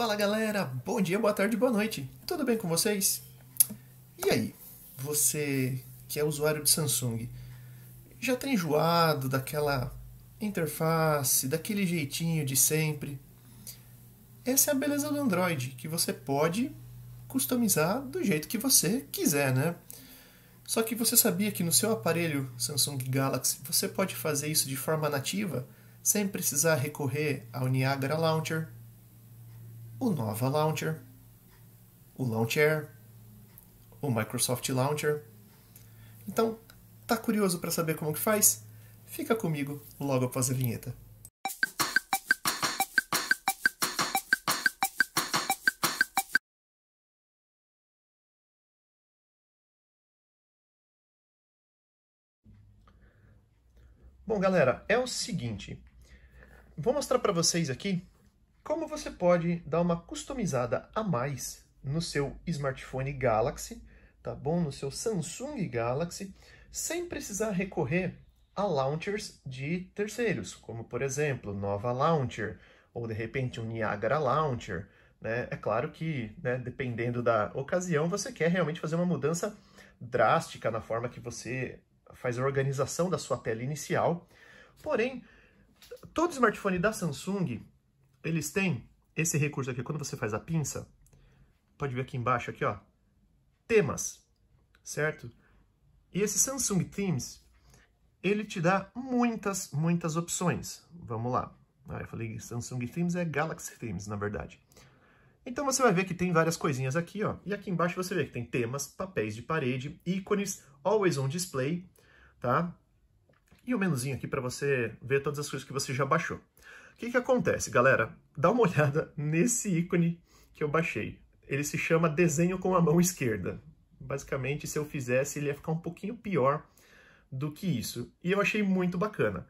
Fala galera, bom dia, boa tarde, boa noite. Tudo bem com vocês? E aí, você que é usuário de Samsung, já tem tá enjoado daquela interface, daquele jeitinho de sempre? Essa é a beleza do Android, que você pode customizar do jeito que você quiser, né? Só que você sabia que no seu aparelho Samsung Galaxy você pode fazer isso de forma nativa, sem precisar recorrer ao Niagara Launcher, o Nova Launcher, o Launcher, o Microsoft Launcher. Então, tá curioso para saber como que faz? Fica comigo logo após a vinheta. Bom, galera, é o seguinte. Vou mostrar para vocês aqui como você pode dar uma customizada a mais no seu smartphone Galaxy, tá bom? No seu Samsung Galaxy, sem precisar recorrer a launchers de terceiros, como por exemplo, Nova Launcher ou de repente um Niagara Launcher, né? É claro que, né, dependendo da ocasião, você quer realmente fazer uma mudança drástica na forma que você faz a organização da sua tela inicial. Porém, todo smartphone da Samsung eles têm esse recurso aqui, quando você faz a pinça, pode ver aqui embaixo, aqui, ó, temas, certo? E esse Samsung Themes, ele te dá muitas, muitas opções. Vamos lá. Ah, eu falei Samsung Themes, é Galaxy Themes, na verdade. Então você vai ver que tem várias coisinhas aqui, ó. E aqui embaixo você vê que tem temas, papéis de parede, ícones, always on display, tá? E o menuzinho aqui para você ver todas as coisas que você já baixou. O que, que acontece, galera? Dá uma olhada nesse ícone que eu baixei. Ele se chama desenho com a mão esquerda. Basicamente, se eu fizesse, ele ia ficar um pouquinho pior do que isso. E eu achei muito bacana.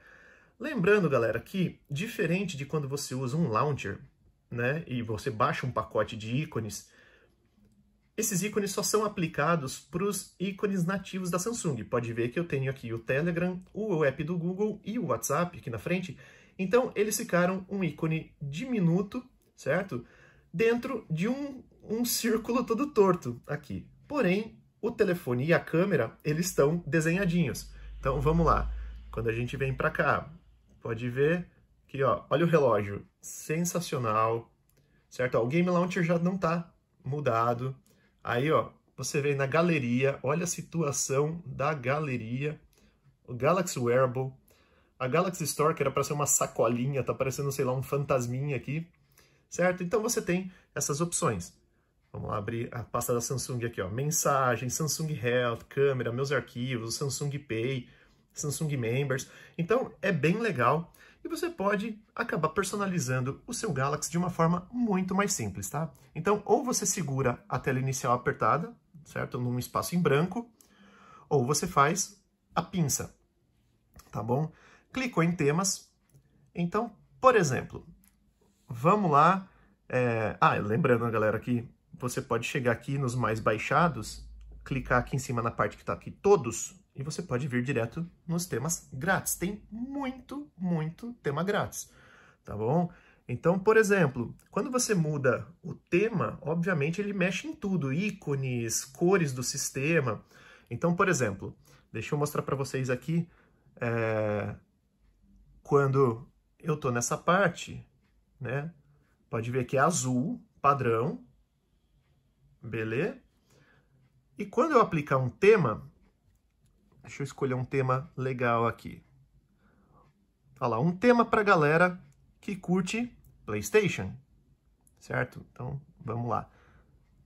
Lembrando, galera, que diferente de quando você usa um launcher, né, e você baixa um pacote de ícones, esses ícones só são aplicados para os ícones nativos da Samsung. Pode ver que eu tenho aqui o Telegram, o app do Google e o WhatsApp aqui na frente, então, eles ficaram um ícone diminuto, certo? Dentro de um, um círculo todo torto aqui. Porém, o telefone e a câmera, eles estão desenhadinhos. Então, vamos lá. Quando a gente vem para cá, pode ver que, ó, olha o relógio. Sensacional, certo? Ó, o Game Launcher já não tá mudado. Aí, ó, você vem na galeria, olha a situação da galeria. O Galaxy Wearable, a Galaxy Store, que era para ser uma sacolinha, tá parecendo, sei lá, um fantasminha aqui, certo? Então você tem essas opções. Vamos lá abrir a pasta da Samsung aqui, ó. Mensagem, Samsung Health, câmera, meus arquivos, Samsung Pay, Samsung Members. Então é bem legal e você pode acabar personalizando o seu Galaxy de uma forma muito mais simples, tá? Então ou você segura a tela inicial apertada, certo? Num espaço em branco, ou você faz a pinça, tá bom? Clicou em temas. Então, por exemplo, vamos lá. É... Ah, lembrando, galera, que você pode chegar aqui nos mais baixados, clicar aqui em cima na parte que está aqui, todos, e você pode vir direto nos temas grátis. Tem muito, muito tema grátis, tá bom? Então, por exemplo, quando você muda o tema, obviamente ele mexe em tudo, ícones, cores do sistema. Então, por exemplo, deixa eu mostrar para vocês aqui é, quando eu tô nessa parte, né? Pode ver que é azul, padrão, beleza? E quando eu aplicar um tema, deixa eu escolher um tema legal aqui. Olha lá, um tema para galera que curte PlayStation, certo? Então, vamos lá.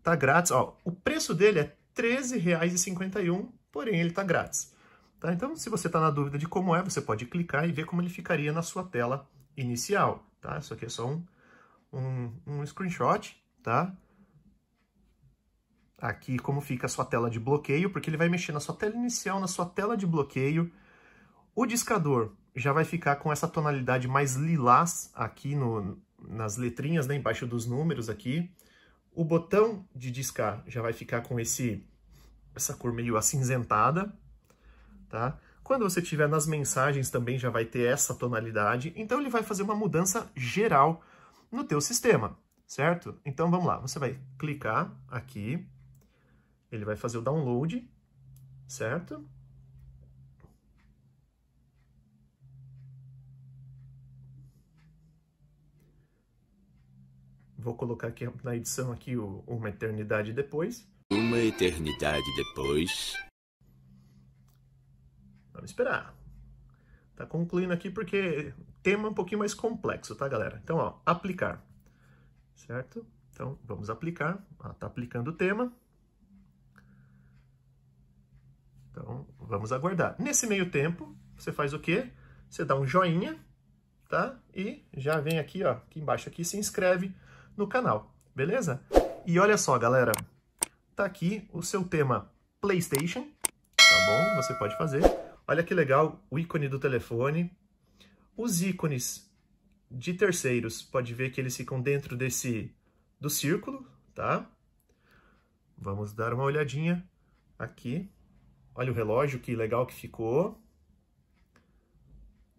Tá grátis, ó, o preço dele é R$13,51, porém ele tá grátis. Tá? Então, se você está na dúvida de como é, você pode clicar e ver como ele ficaria na sua tela inicial. Tá? Isso aqui é só um, um, um screenshot. Tá? Aqui como fica a sua tela de bloqueio, porque ele vai mexer na sua tela inicial, na sua tela de bloqueio. O discador já vai ficar com essa tonalidade mais lilás aqui no, nas letrinhas, né, embaixo dos números aqui. O botão de discar já vai ficar com esse essa cor meio acinzentada tá? Quando você tiver nas mensagens também já vai ter essa tonalidade, então ele vai fazer uma mudança geral no teu sistema, certo? Então vamos lá, você vai clicar aqui, ele vai fazer o download, certo? Vou colocar aqui na edição aqui o, uma eternidade depois. Uma eternidade depois. Vamos esperar. Tá concluindo aqui porque tema um pouquinho mais complexo, tá, galera? Então, ó, aplicar. Certo? Então, vamos aplicar. Ó, tá aplicando o tema. Então, vamos aguardar. Nesse meio tempo, você faz o quê? Você dá um joinha, tá? E já vem aqui, ó, aqui embaixo aqui, se inscreve no canal, beleza? E olha só, galera. Tá aqui o seu tema PlayStation, tá bom? Você pode fazer. Olha que legal o ícone do telefone. Os ícones de terceiros, pode ver que eles ficam dentro desse do círculo, tá? Vamos dar uma olhadinha aqui. Olha o relógio, que legal que ficou.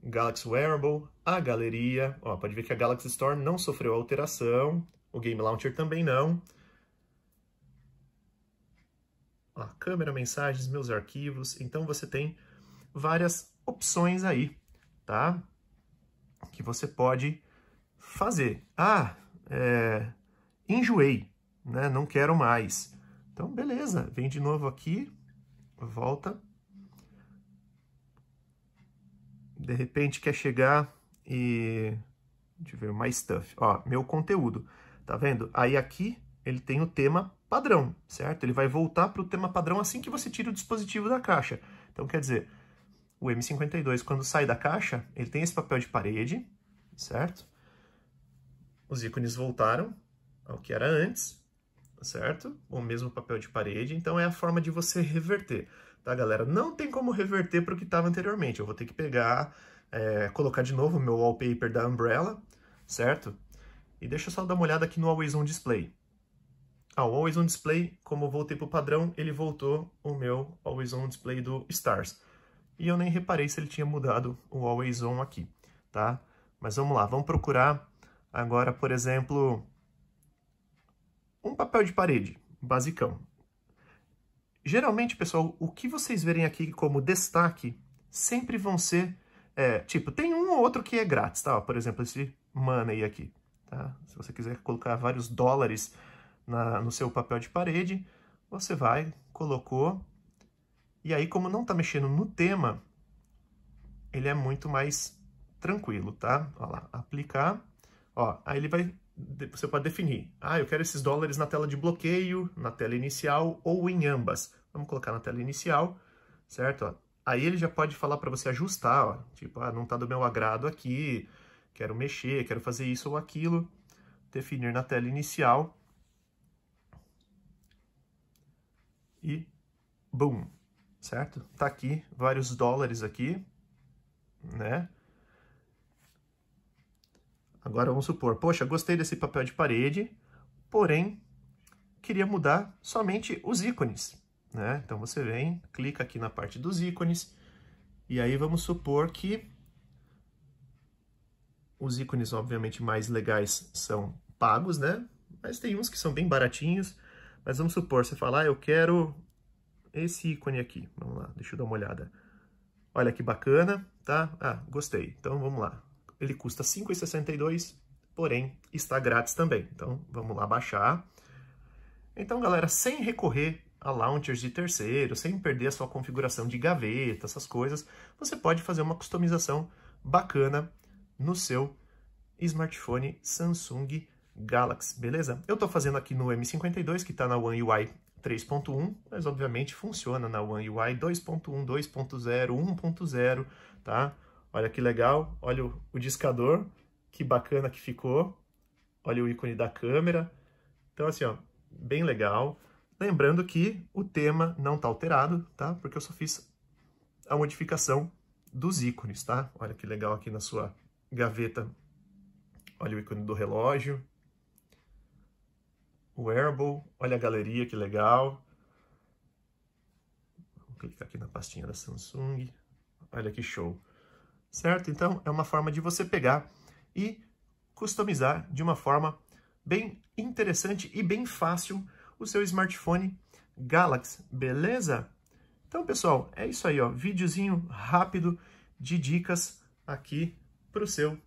Galaxy Wearable, a galeria. Ó, pode ver que a Galaxy Store não sofreu alteração, o Game Launcher também não. Ó, câmera, mensagens, meus arquivos. Então você tem várias opções aí, tá? Que você pode fazer. Ah, é, enjoei, né? Não quero mais. Então, beleza, vem de novo aqui, volta. De repente quer chegar e... Deixa ver, mais stuff. Ó, meu conteúdo, tá vendo? Aí aqui ele tem o tema padrão, certo? Ele vai voltar para o tema padrão assim que você tira o dispositivo da caixa. Então, quer dizer, o M52, quando sai da caixa, ele tem esse papel de parede, certo? Os ícones voltaram ao que era antes, certo? O mesmo papel de parede, então é a forma de você reverter, tá, galera? Não tem como reverter para o que estava anteriormente, eu vou ter que pegar, é, colocar de novo o meu wallpaper da Umbrella, certo? E deixa eu só dar uma olhada aqui no Always On Display. Ah, o Always On Display, como eu voltei para o padrão, ele voltou o meu Always On Display do Stars. E eu nem reparei se ele tinha mudado o Always On aqui, tá? Mas vamos lá, vamos procurar agora, por exemplo, um papel de parede, basicão. Geralmente, pessoal, o que vocês verem aqui como destaque sempre vão ser, é, tipo, tem um ou outro que é grátis, tá? Por exemplo, esse money aqui, tá? Se você quiser colocar vários dólares na, no seu papel de parede, você vai, colocou, e aí, como não está mexendo no tema, ele é muito mais tranquilo, tá? Ó lá, aplicar, ó, aí ele vai, você pode definir, ah, eu quero esses dólares na tela de bloqueio, na tela inicial ou em ambas. Vamos colocar na tela inicial, certo? Ó, aí ele já pode falar para você ajustar, ó, tipo, ah, não está do meu agrado aqui, quero mexer, quero fazer isso ou aquilo, definir na tela inicial e boom, certo? Tá aqui vários dólares aqui, né? Agora vamos supor, poxa, gostei desse papel de parede, porém queria mudar somente os ícones, né? Então você vem, clica aqui na parte dos ícones e aí vamos supor que os ícones obviamente mais legais são pagos, né? Mas tem uns que são bem baratinhos, mas vamos supor, você falar, ah, eu quero esse ícone aqui. Vamos lá, deixa eu dar uma olhada. Olha que bacana, tá? Ah, gostei. Então, vamos lá. Ele custa R$ 5,62, porém está grátis também. Então, vamos lá baixar. Então, galera, sem recorrer a launchers de terceiro, sem perder a sua configuração de gaveta, essas coisas, você pode fazer uma customização bacana no seu smartphone Samsung Galaxy, beleza? Eu estou fazendo aqui no M52, que está na One UI 3.1, mas obviamente funciona na One UI 2.1, 2.0, 1.0, tá? Olha que legal, olha o, o discador, que bacana que ficou, olha o ícone da câmera, então assim, ó, bem legal. Lembrando que o tema não está alterado, tá? Porque eu só fiz a modificação dos ícones, tá? Olha que legal aqui na sua gaveta, olha o ícone do relógio, Wearable, olha a galeria, que legal. Vou clicar aqui na pastinha da Samsung. Olha que show. Certo? Então, é uma forma de você pegar e customizar de uma forma bem interessante e bem fácil o seu smartphone Galaxy, beleza? Então, pessoal, é isso aí, ó. Videozinho rápido de dicas aqui para o seu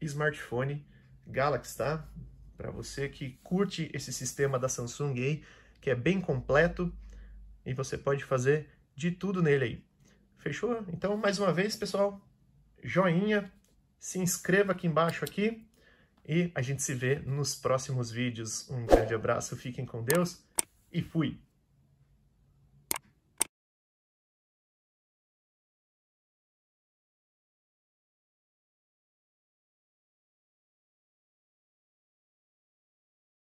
smartphone Galaxy, tá? para você que curte esse sistema da Samsung aí, que é bem completo e você pode fazer de tudo nele aí. Fechou? Então, mais uma vez, pessoal, joinha, se inscreva aqui embaixo aqui e a gente se vê nos próximos vídeos. Um grande abraço, fiquem com Deus e fui!